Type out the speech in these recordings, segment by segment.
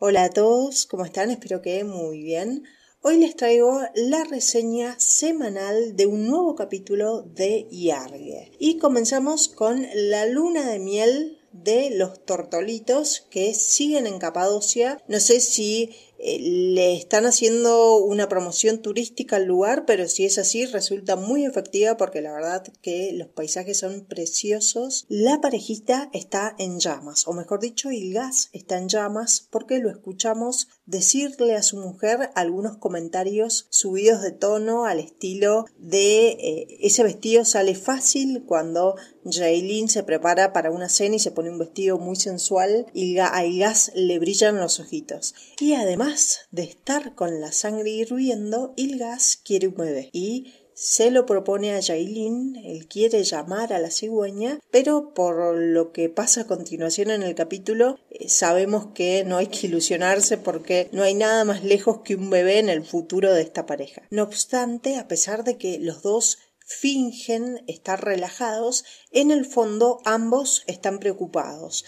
Hola a todos, ¿cómo están? Espero que muy bien. Hoy les traigo la reseña semanal de un nuevo capítulo de Yargue. Y comenzamos con la luna de miel de los tortolitos que siguen en Capadocia. No sé si eh, le están haciendo una promoción turística al lugar, pero si es así resulta muy efectiva porque la verdad que los paisajes son preciosos. La parejita está en llamas, o mejor dicho, el gas está en llamas porque lo escuchamos decirle a su mujer algunos comentarios subidos de tono al estilo de eh, ese vestido sale fácil cuando Jaylin se prepara para una cena y se pone un vestido muy sensual y a Ilgas le brillan los ojitos. Y además de estar con la sangre hirviendo, Ilgas quiere un bebé y se lo propone a Yailin, él quiere llamar a la cigüeña, pero por lo que pasa a continuación en el capítulo, eh, sabemos que no hay que ilusionarse porque no hay nada más lejos que un bebé en el futuro de esta pareja. No obstante, a pesar de que los dos fingen estar relajados, en el fondo ambos están preocupados.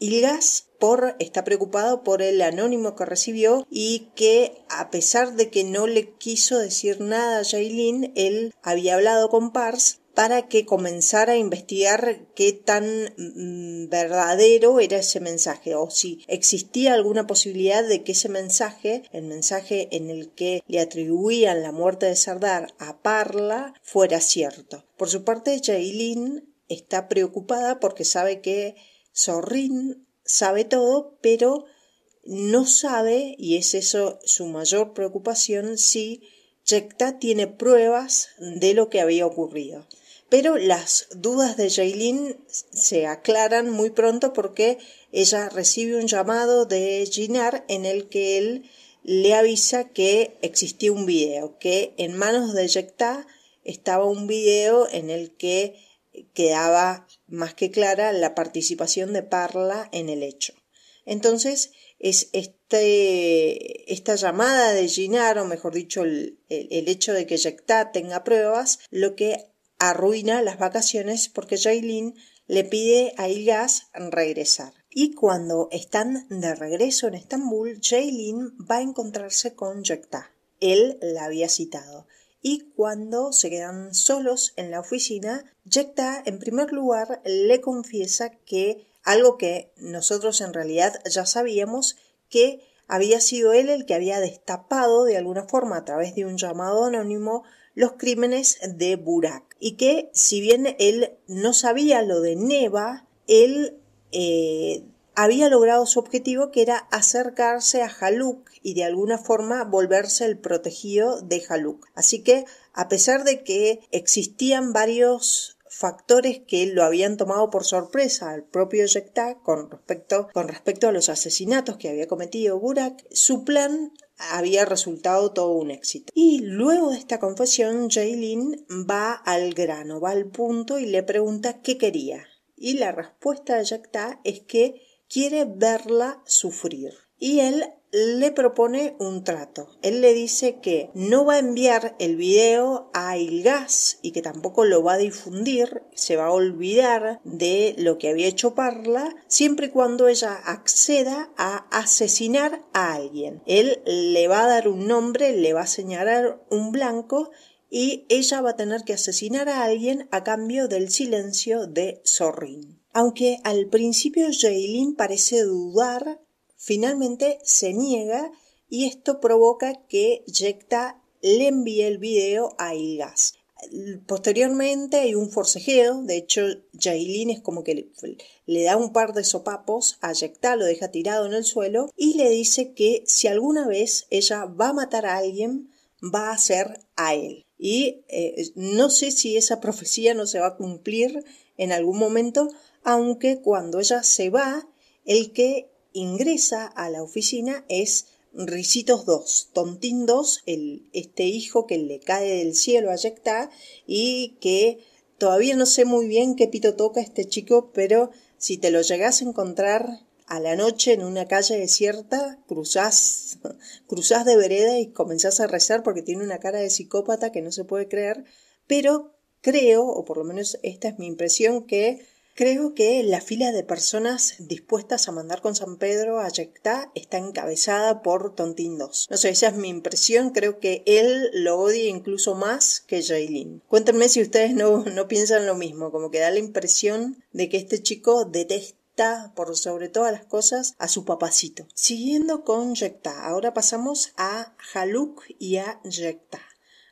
Ilgas está preocupado por el anónimo que recibió y que a pesar de que no le quiso decir nada a Jailin, él había hablado con Pars para que comenzara a investigar qué tan mm, verdadero era ese mensaje o si existía alguna posibilidad de que ese mensaje, el mensaje en el que le atribuían la muerte de Sardar a Parla, fuera cierto. Por su parte, Jailin está preocupada porque sabe que Sorrin sabe todo, pero no sabe, y es eso su mayor preocupación, si Jekta tiene pruebas de lo que había ocurrido. Pero las dudas de Jailin se aclaran muy pronto porque ella recibe un llamado de Ginar en el que él le avisa que existía un video, que en manos de Jekta estaba un video en el que quedaba más que clara la participación de Parla en el hecho. Entonces, es este, esta llamada de o mejor dicho, el, hecho de que Yecta tenga pruebas, lo que arruina las vacaciones porque Jailin le pide a Ilgas regresar. Y cuando están de regreso en Estambul, Jailin va a encontrarse con Yecta. Él la había citado y cuando se quedan solos en la oficina, Jekta en primer lugar le confiesa que algo que nosotros en realidad ya sabíamos que había sido él el que había destapado de alguna forma a través de un llamado anónimo los crímenes de Burak y que si bien él no sabía lo de Neva, él eh, había logrado su objetivo que era acercarse a Haluk y de alguna forma volverse el protegido de Haluk. Así que, a pesar de que existían varios factores que lo habían tomado por sorpresa al propio Yekta con respecto, con respecto a los asesinatos que había cometido Burak, su plan había resultado todo un éxito. Y luego de esta confesión, Jaylin va al grano, va al punto y le pregunta qué quería. Y la respuesta de Yekta es que quiere verla sufrir. Y él le propone un trato. Él le dice que no va a enviar el video a Ilgas y que tampoco lo va a difundir, se va a olvidar de lo que había hecho Parla, siempre y cuando ella acceda a asesinar a alguien. Él le va a dar un nombre, le va a señalar un blanco y ella va a tener que asesinar a alguien a cambio del silencio de Zorrin. Aunque al principio Jailin parece dudar, finalmente se niega y esto provoca que Yekta le envíe el video a Ilgas. Posteriormente hay un forcejeo, de hecho Jailin es como que le, da un par de sopapos a Yekta, lo deja tirado en el suelo y le dice que si alguna vez ella va a matar a alguien, va a ser a él. Y eh, no sé si esa profecía no se va a cumplir en algún momento, aunque cuando ella se va, el que ingresa a la oficina es Ricitos 2, Tontín 2, el, este hijo que le cae del cielo a Yecta y que todavía no sé muy bien qué pito toca este chico, pero si te lo llegas a encontrar a la noche en una calle desierta, cruzas cruzás de vereda y comenzás a rezar porque tiene una cara de psicópata que no se puede creer, pero creo, o por lo menos esta es mi impresión, que Creo que la fila de personas dispuestas a mandar con San Pedro a Yekta está encabezada por Tontín II. No sé, esa es mi impresión. Creo que él lo odia incluso más que Jailin. Cuéntenme si ustedes no, no piensan lo mismo. Como que da la impresión de que este chico detesta por sobre todas las cosas a su papacito. Siguiendo con Yekta, ahora pasamos a Haluk y a Yekta.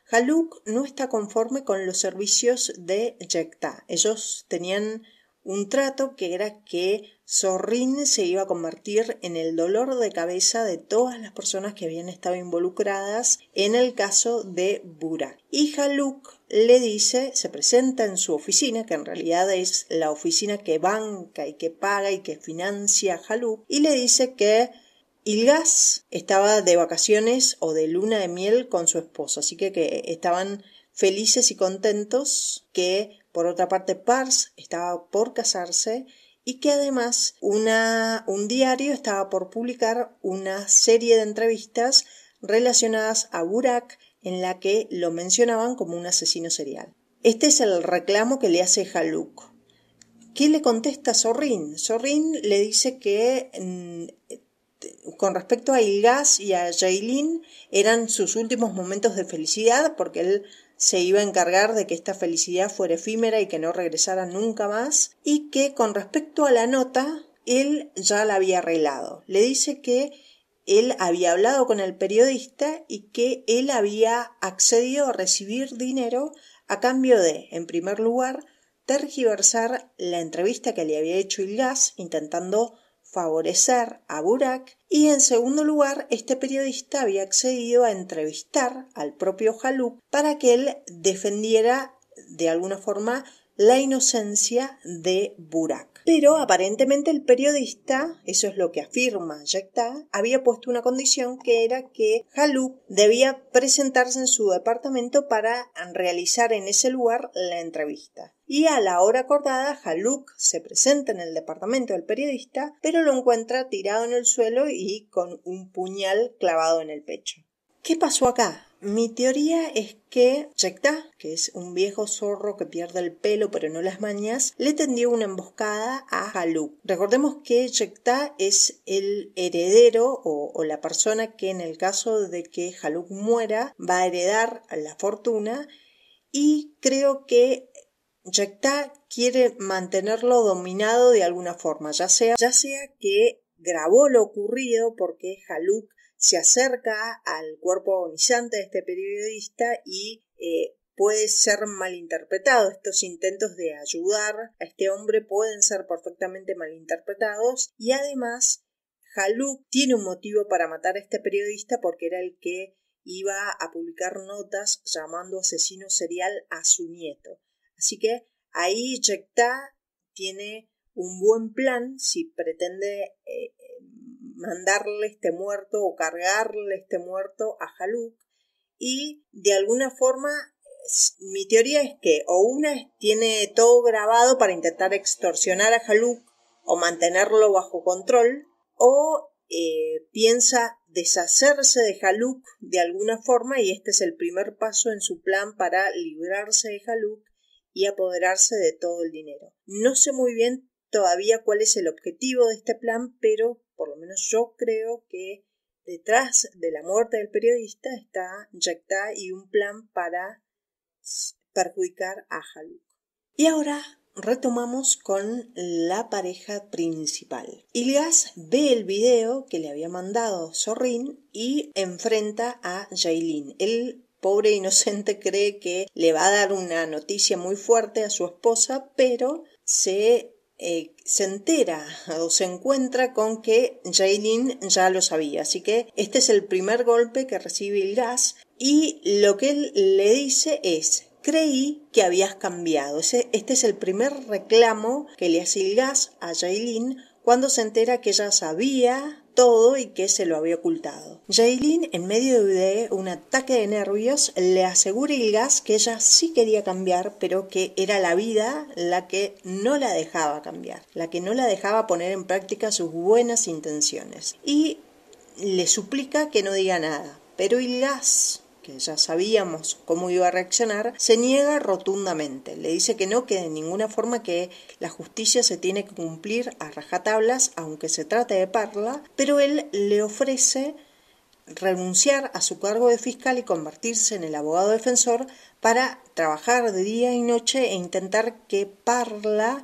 Haluk no está conforme con los servicios de Yekta. Ellos tenían un trato que era que Zorrin se iba a convertir en el dolor de cabeza de todas las personas que habían estado involucradas en el caso de Burak. Y Haluk le dice, se presenta en su oficina, que en realidad es la oficina que banca y que paga y que financia a Haluk, y le dice que Ilgas estaba de vacaciones o de luna de miel con su esposo, así que, que estaban felices y contentos que por otra parte, Pars estaba por casarse y que además un diario estaba por publicar una serie de entrevistas relacionadas a Burak en la que lo mencionaban como un asesino serial. Este es el reclamo que le hace Haluk. ¿Qué le contesta Sorrin? Sorrin le dice que mm, con respecto a Ilgaz y a Jailin eran sus últimos momentos de felicidad porque él se iba a encargar de que esta felicidad fuera efímera y que no regresara nunca más, y que con respecto a la nota, él ya la había arreglado. Le dice que él había hablado con el periodista y que él había accedido a recibir dinero a cambio de, en primer lugar, tergiversar la entrevista que le había hecho Ilgas intentando favorecer a Burak y en segundo lugar este periodista había accedido a entrevistar al propio Haluk para que él defendiera de alguna forma la inocencia de Burak. Pero aparentemente el periodista, eso es lo que afirma Yekta, había puesto una condición que era que Haluk debía presentarse en su departamento para realizar en ese lugar la entrevista y a la hora acordada Haluk se presenta en el departamento del periodista, pero lo encuentra tirado en el suelo y con un puñal clavado en el pecho. ¿Qué pasó acá? Mi teoría es que Yekta, que es un viejo zorro que pierde el pelo pero no las mañas, le tendió una emboscada a Haluk. Recordemos que Yekta es el heredero o, o, la persona que en el caso de que Haluk muera va a heredar la fortuna y creo que Jecta quiere mantenerlo dominado de alguna forma, ya sea, ya sea que grabó lo ocurrido porque Haluk se acerca al cuerpo agonizante de este periodista y eh, puede ser malinterpretado. Estos intentos de ayudar a este hombre pueden ser perfectamente malinterpretados y además Haluk tiene un motivo para matar a este periodista porque era el que iba a publicar notas llamando asesino serial a su nieto. Así que ahí Jecta tiene un buen plan si pretende eh, mandarle este muerto o cargarle este muerto a Haluk y de alguna forma mi teoría es que o una tiene todo grabado para intentar extorsionar a Haluk o mantenerlo bajo control o eh, piensa deshacerse de Haluk de alguna forma y este es el primer paso en su plan para librarse de Haluk y apoderarse de todo el dinero. No sé muy bien todavía cuál es el objetivo de este plan, pero por lo menos yo creo que detrás de la muerte del periodista está Jacta y un plan para perjudicar a Haluk. Y ahora retomamos con la pareja principal. Ilgas ve el video que le había mandado Zorrin y enfrenta a Jailin. Él pobre inocente cree que le va a dar una noticia muy fuerte a su esposa, pero se, eh, se entera o se encuentra con que Jaylin ya lo sabía. Así que este es el primer golpe que recibe gas y lo que él le dice es creí que habías cambiado. Este es el primer reclamo que le hace gas a Jaylin cuando se entera que ella sabía todo y que se lo había ocultado. Jaylin, en medio de un ataque de nervios, le asegura a Ilgas que ella sí quería cambiar, pero que era la vida la que no la dejaba cambiar, la que no la dejaba poner en práctica sus buenas intenciones. Y le suplica que no diga nada. Pero Ilgas que ya sabíamos cómo iba a reaccionar, se niega rotundamente. Le dice que no, que de ninguna forma que la justicia se tiene que cumplir a rajatablas, aunque se trate de Parla, pero él le ofrece renunciar a su cargo de fiscal y convertirse en el abogado defensor para trabajar de día y noche e intentar que Parla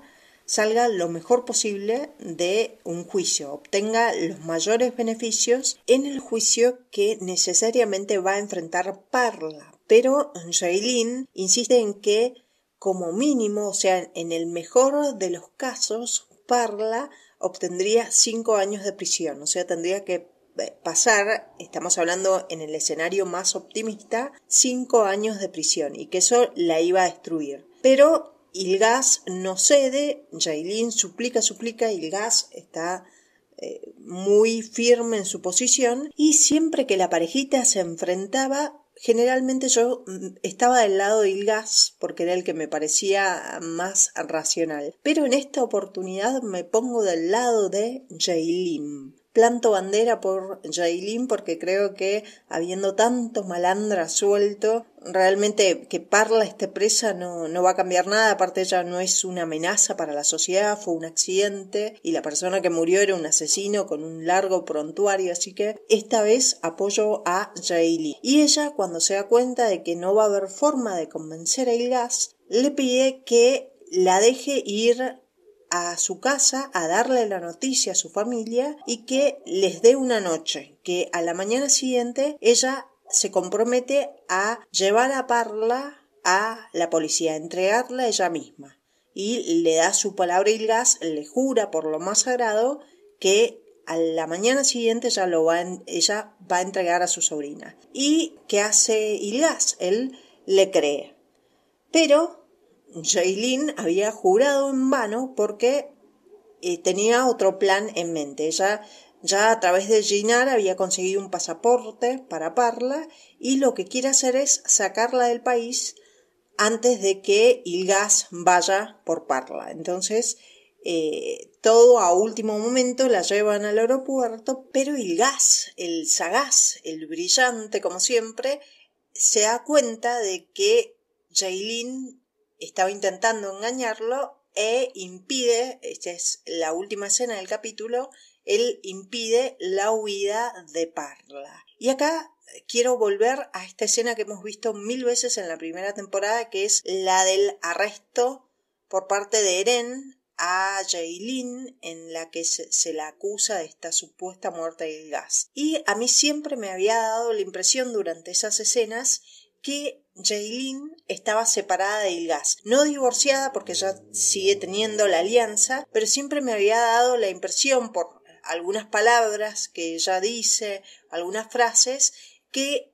salga lo mejor posible de un juicio, obtenga los mayores beneficios en el juicio que necesariamente va a enfrentar Parla. Pero Jailin insiste en que, como mínimo, o sea, en el mejor de los casos, Parla obtendría cinco años de prisión, o sea, tendría que eh, pasar, estamos hablando en el escenario más optimista, cinco años de prisión y que eso la iba a destruir. Pero Ilgas no cede, Jailin suplica, suplica, Ilgas está eh, muy firme en su posición y siempre que la parejita se enfrentaba, generalmente yo mm, estaba del lado de Ilgas porque era el que me parecía más racional, pero en esta oportunidad me pongo del lado de Jailin planto bandera por Jailin porque creo que habiendo tantos malandras suelto, realmente que Parla esté presa no, no va a cambiar nada, aparte ella no es una amenaza para la sociedad, fue un accidente y la persona que murió era un asesino con un largo prontuario, así que esta vez apoyo a Jailin. Y ella cuando se da cuenta de que no va a haber forma de convencer a Gas le pide que la deje ir a su casa a darle la noticia a su familia y que les dé una noche, que a la mañana siguiente ella se compromete a llevar a Parla a la policía, a entregarla ella misma. Y le da su palabra y gas, le jura por lo más sagrado que a la mañana siguiente ya lo va, ella va a entregar a su sobrina. ¿Y qué hace Ilgas? Él le cree. Pero Jailin había jurado en vano porque eh, tenía otro plan en mente. Ella ya a través de Ginar había conseguido un pasaporte para Parla y lo que quiere hacer es sacarla del país antes de que Ilgas vaya por Parla. Entonces, eh, todo a último momento la llevan al aeropuerto, pero Ilgas, el sagaz, el brillante como siempre, se da cuenta de que Jailin estaba intentando engañarlo e impide, esta es la última escena del capítulo, él impide la huida de Parla. Y acá eh, quiero volver a esta escena que hemos visto mil veces en la primera temporada, que es la del arresto por parte de Eren a Jailin, en la que se, se, la acusa de esta supuesta muerte del gas. Y a mí siempre me había dado la impresión durante esas escenas que Jaylin estaba separada de Ilgas, no divorciada porque ya sigue teniendo la alianza, pero siempre me había dado la impresión por algunas palabras que ella dice, algunas frases, que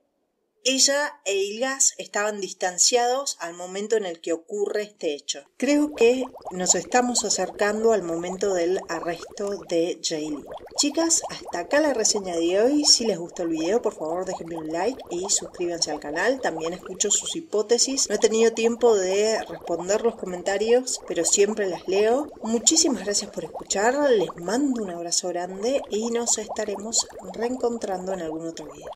ella e Ilgas estaban distanciados al momento en el que ocurre este hecho. Creo que nos estamos acercando al momento del arresto de Jaylee. Chicas, hasta acá la reseña de hoy. Si les gustó el video, por favor déjenme un like y suscríbanse al canal. También escucho sus hipótesis. No he tenido tiempo de responder los comentarios, pero siempre las leo. Muchísimas gracias por escuchar. Les mando un abrazo grande y nos estaremos reencontrando en algún otro video.